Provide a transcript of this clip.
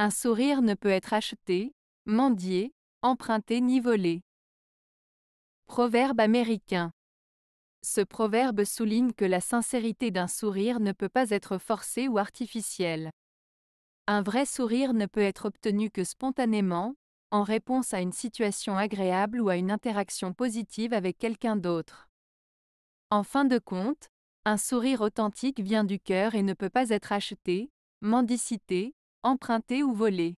Un sourire ne peut être acheté, mendié, emprunté ni volé. Proverbe américain. Ce proverbe souligne que la sincérité d'un sourire ne peut pas être forcée ou artificielle. Un vrai sourire ne peut être obtenu que spontanément, en réponse à une situation agréable ou à une interaction positive avec quelqu'un d'autre. En fin de compte, un sourire authentique vient du cœur et ne peut pas être acheté, mendicité, emprunter ou voler.